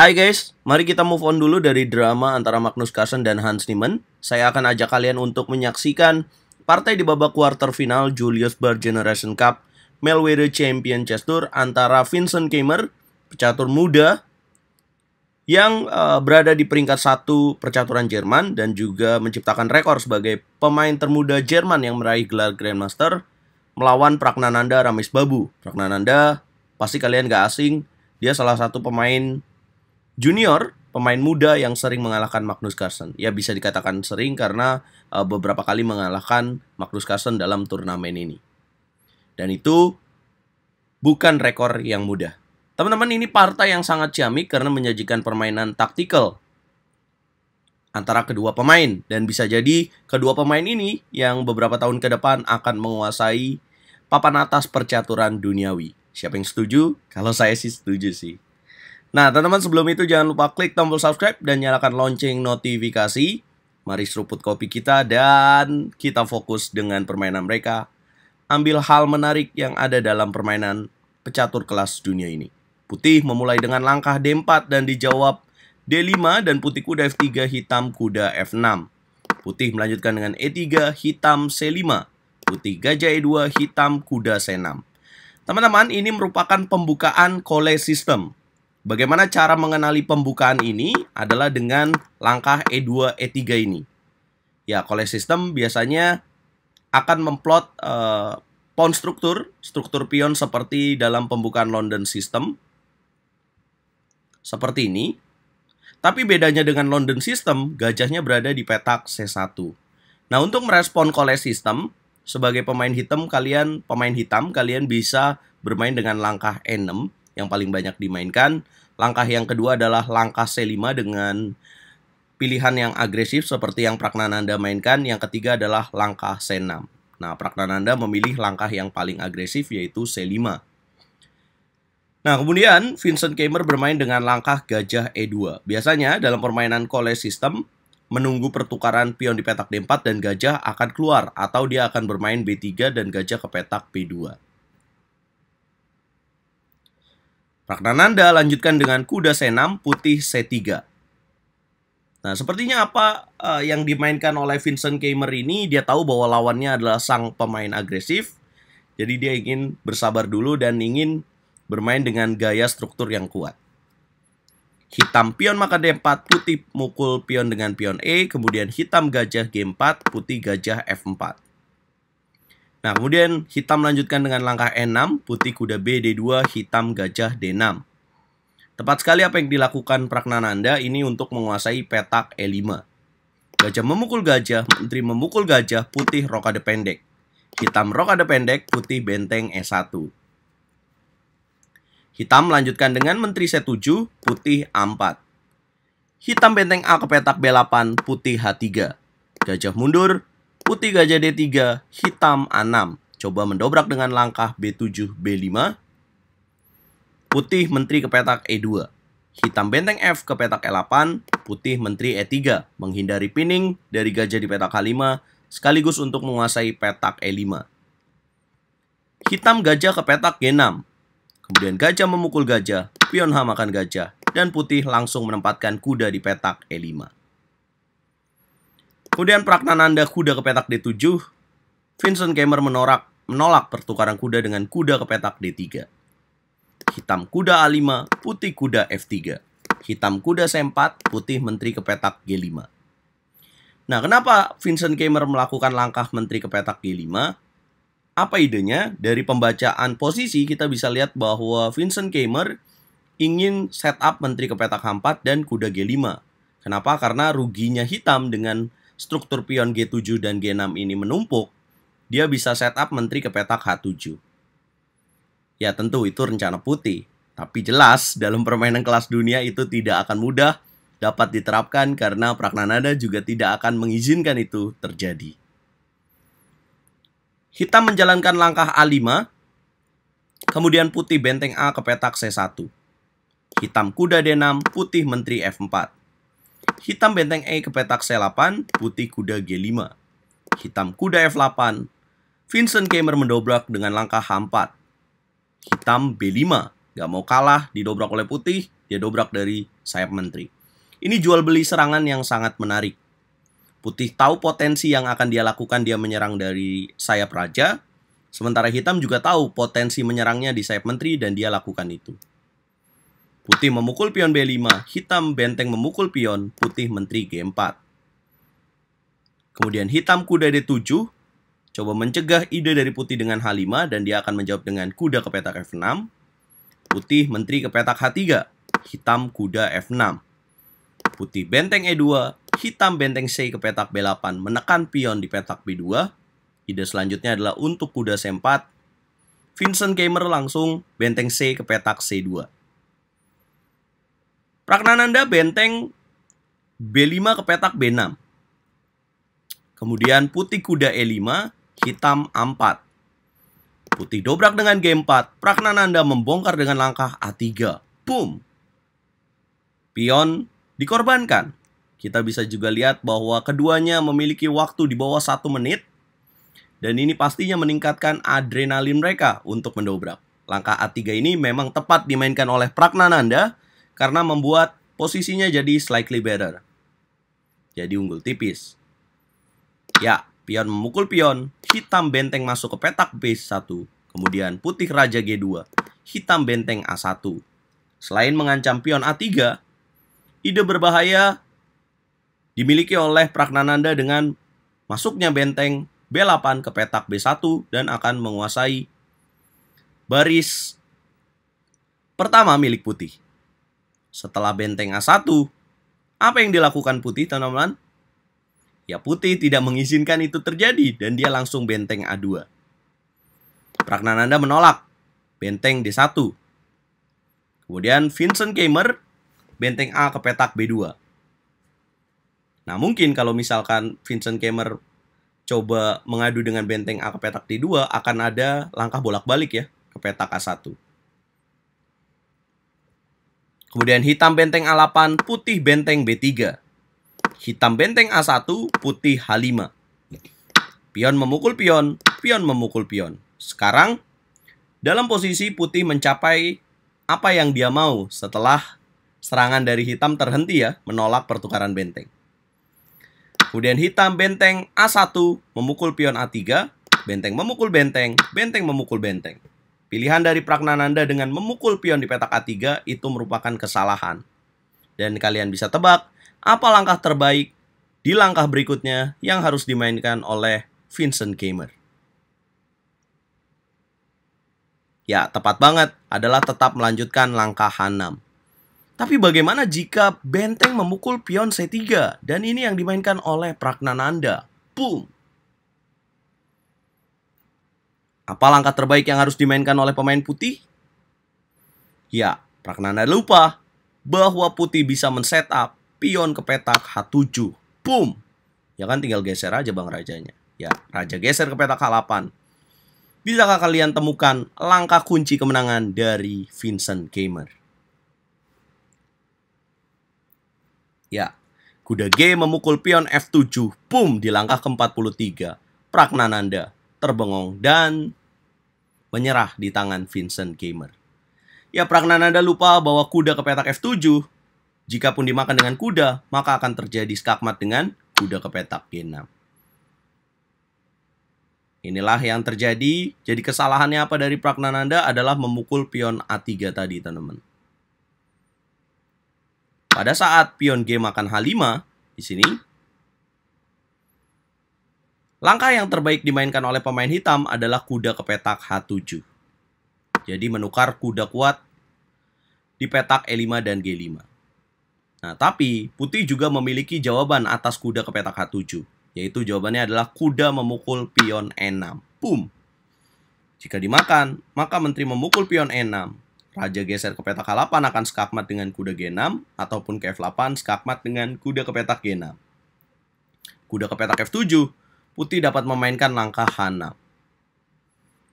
Hai guys, mari kita move on dulu dari drama antara Magnus Carlsen dan Hans Niemann. Saya akan ajak kalian untuk menyaksikan partai di babak quarter final Julius Baer Generation Cup Melwede Champion Chess Tour antara Vincent Kamer, pecatur muda yang uh, berada di peringkat satu percaturan Jerman dan juga menciptakan rekor sebagai pemain termuda Jerman yang meraih gelar Grandmaster melawan Pragnananda Ramis Babu. Pragnananda pasti kalian gak asing, dia salah satu pemain junior pemain muda yang sering mengalahkan Magnus Carlsen. Ya bisa dikatakan sering karena uh, beberapa kali mengalahkan Magnus Carlsen dalam turnamen ini. Dan itu bukan rekor yang mudah. Teman-teman ini partai yang sangat ciamik karena menyajikan permainan taktikal antara kedua pemain dan bisa jadi kedua pemain ini yang beberapa tahun ke depan akan menguasai papan atas percaturan duniawi. Siapa yang setuju? Kalau saya sih setuju sih. Nah, teman-teman sebelum itu jangan lupa klik tombol subscribe dan nyalakan lonceng notifikasi. Mari seruput kopi kita dan kita fokus dengan permainan mereka. Ambil hal menarik yang ada dalam permainan pecatur kelas dunia ini. Putih memulai dengan langkah D4 dan dijawab D5 dan putih kuda F3, hitam kuda F6. Putih melanjutkan dengan E3, hitam C5. Putih gajah E2, hitam kuda C6. Teman-teman, ini merupakan pembukaan kole sistem Bagaimana cara mengenali pembukaan ini adalah dengan langkah E2, E3 ini. Ya, kole sistem biasanya akan memplot uh, eh, pawn struktur, struktur pion seperti dalam pembukaan London system. Seperti ini. Tapi bedanya dengan London system, gajahnya berada di petak C1. Nah, untuk merespon kole sistem sebagai pemain hitam kalian pemain hitam kalian bisa bermain dengan langkah E6 yang paling banyak dimainkan. Langkah yang kedua adalah langkah C5 dengan pilihan yang agresif seperti yang Praknananda mainkan. Yang ketiga adalah langkah C6. Nah, Praknananda memilih langkah yang paling agresif yaitu C5. Nah, kemudian Vincent Kamer bermain dengan langkah gajah E2. Biasanya dalam permainan kole sistem, menunggu pertukaran pion di petak D4 dan gajah akan keluar atau dia akan bermain B3 dan gajah ke petak B2. Ragnananda lanjutkan dengan kuda C6, putih C3. Nah, sepertinya apa uh, yang dimainkan oleh Vincent Kamer ini, dia tahu bahwa lawannya adalah sang pemain agresif. Jadi dia ingin bersabar dulu dan ingin bermain dengan gaya struktur yang kuat. Hitam pion maka D4, putih mukul pion dengan pion E, kemudian hitam gajah G4, putih gajah F4. Nah, kemudian hitam lanjutkan dengan langkah E6, putih kuda B D2, hitam gajah D6. Tepat sekali apa yang dilakukan Praknananda ini untuk menguasai petak E5. Gajah memukul gajah, menteri memukul gajah, putih rokade pendek. Hitam rokade pendek, putih benteng E1. Hitam melanjutkan dengan menteri C7, putih A4. Hitam benteng A ke petak B8, putih H3. Gajah mundur, putih gajah D3, hitam A6. Coba mendobrak dengan langkah B7, B5. Putih menteri ke petak E2. Hitam benteng F ke petak E8, putih menteri E3. Menghindari pinning dari gajah di petak H5, sekaligus untuk menguasai petak E5. Hitam gajah ke petak G6. Kemudian gajah memukul gajah, pion H makan gajah, dan putih langsung menempatkan kuda di petak E5. Kemudian Praknananda kuda ke petak D7. Vincent Kemmer menolak, menolak pertukaran kuda dengan kuda ke petak D3. Hitam kuda A5, putih kuda F3. Hitam kuda C4, putih menteri ke petak G5. Nah, kenapa Vincent Kemmer melakukan langkah menteri ke petak G5? Apa idenya? Dari pembacaan posisi kita bisa lihat bahwa Vincent Kemmer ingin setup menteri ke petak H4 dan kuda G5. Kenapa? Karena ruginya hitam dengan struktur pion G7 dan G6 ini menumpuk, dia bisa setup menteri ke petak H7. Ya tentu itu rencana putih, tapi jelas dalam permainan kelas dunia itu tidak akan mudah dapat diterapkan karena Praknanada juga tidak akan mengizinkan itu terjadi. Hitam menjalankan langkah A5, kemudian putih benteng A ke petak C1. Hitam kuda D6, putih menteri F4. Hitam benteng E ke petak C8, putih kuda G5. Hitam kuda F8. Vincent Gamer mendobrak dengan langkah H4. Hitam B5. Gak mau kalah, didobrak oleh putih, dia dobrak dari sayap menteri. Ini jual beli serangan yang sangat menarik. Putih tahu potensi yang akan dia lakukan, dia menyerang dari sayap raja. Sementara hitam juga tahu potensi menyerangnya di sayap menteri dan dia lakukan itu. Putih memukul pion B5, hitam benteng memukul pion, putih menteri G4. Kemudian hitam kuda D7, coba mencegah ide dari putih dengan H5 dan dia akan menjawab dengan kuda ke petak F6. Putih menteri ke petak H3, hitam kuda F6. Putih benteng E2, hitam benteng C ke petak B8 menekan pion di petak B2. Ide selanjutnya adalah untuk kuda C4. Vincent Gamer langsung benteng C ke petak C2. Raknananda benteng B5 ke petak B6. Kemudian putih kuda E5, hitam A4. Putih dobrak dengan G4, Pragnananda membongkar dengan langkah A3. Boom! Pion dikorbankan. Kita bisa juga lihat bahwa keduanya memiliki waktu di bawah satu menit. Dan ini pastinya meningkatkan adrenalin mereka untuk mendobrak. Langkah A3 ini memang tepat dimainkan oleh Pragnananda karena membuat posisinya jadi slightly better. Jadi unggul tipis. Ya, pion memukul pion, hitam benteng masuk ke petak B1, kemudian putih raja G2, hitam benteng A1. Selain mengancam pion A3, ide berbahaya dimiliki oleh Praknananda dengan masuknya benteng B8 ke petak B1 dan akan menguasai baris pertama milik putih. Setelah benteng A1, apa yang dilakukan Putih, teman-teman? Ya Putih tidak mengizinkan itu terjadi dan dia langsung benteng A2. Pragnananda menolak benteng D1. Kemudian Vincent Gamer benteng A ke petak B2. Nah mungkin kalau misalkan Vincent Gamer coba mengadu dengan benteng A ke petak D2 akan ada langkah bolak-balik ya ke petak A1. Kemudian hitam benteng A8, putih benteng B3. Hitam benteng A1, putih H5. Pion memukul pion, pion memukul pion. Sekarang, dalam posisi putih mencapai apa yang dia mau setelah serangan dari hitam terhenti ya, menolak pertukaran benteng. Kemudian hitam benteng A1 memukul pion A3, benteng memukul benteng, benteng memukul benteng. Pilihan dari Pragnananda dengan memukul pion di petak A3 itu merupakan kesalahan. Dan kalian bisa tebak apa langkah terbaik di langkah berikutnya yang harus dimainkan oleh Vincent Gamer. Ya, tepat banget adalah tetap melanjutkan langkah H6. Tapi bagaimana jika benteng memukul pion C3 dan ini yang dimainkan oleh Pragnananda? Boom! Apa langkah terbaik yang harus dimainkan oleh pemain putih? Ya, Praknanda lupa bahwa putih bisa men-setup pion ke petak H7. Boom! Ya kan tinggal geser aja bang rajanya. Ya, raja geser ke petak H8. Bisakah kalian temukan langkah kunci kemenangan dari Vincent Gamer? Ya, kuda G memukul pion F7, boom, di langkah ke-43. Pragnananda terbengong dan menyerah di tangan Vincent Gamer. Ya, Pragnananda lupa bahwa kuda ke petak F7, jika pun dimakan dengan kuda, maka akan terjadi skakmat dengan kuda ke petak G6. Inilah yang terjadi. Jadi kesalahannya apa dari Pragnananda adalah memukul pion A3 tadi, teman-teman. Pada saat pion G makan H5, di sini Langkah yang terbaik dimainkan oleh pemain hitam adalah kuda ke petak H7. Jadi menukar kuda kuat di petak E5 dan G5. Nah, tapi putih juga memiliki jawaban atas kuda ke petak H7, yaitu jawabannya adalah kuda memukul pion E6. Boom. Jika dimakan, maka menteri memukul pion E6. Raja geser ke petak H8 akan skakmat dengan kuda G6 ataupun ke F8 skakmat dengan kuda ke petak G6. Kuda ke petak F7 putih dapat memainkan langkah Hana.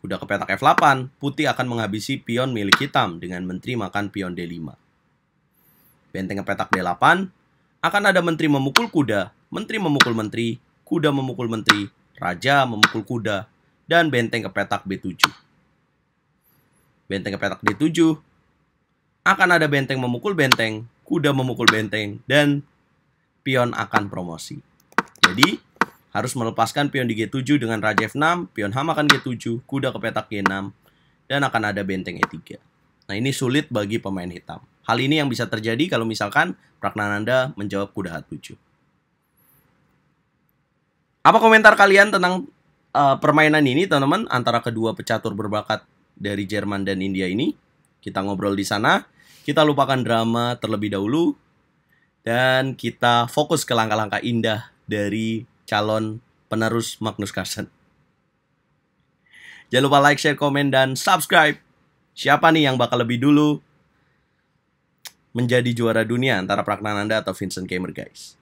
Kuda ke petak F8, putih akan menghabisi pion milik hitam dengan menteri makan pion D5. Benteng ke petak D8, akan ada menteri memukul kuda, menteri memukul menteri, kuda memukul menteri, raja memukul kuda, dan benteng ke petak B7. Benteng ke petak D7, akan ada benteng memukul benteng, kuda memukul benteng, dan pion akan promosi. Jadi, harus melepaskan pion di G7 dengan Raja F6, pion H akan G7, kuda ke petak G6, dan akan ada benteng E3. Nah ini sulit bagi pemain hitam. Hal ini yang bisa terjadi kalau misalkan Pragnananda menjawab kuda H7. Apa komentar kalian tentang uh, permainan ini teman-teman antara kedua pecatur berbakat dari Jerman dan India ini? Kita ngobrol di sana. Kita lupakan drama terlebih dahulu dan kita fokus ke langkah-langkah indah dari calon penerus Magnus Carlsen. Jangan lupa like, share, komen, dan subscribe. Siapa nih yang bakal lebih dulu menjadi juara dunia antara Pragnananda atau Vincent Kamer, guys?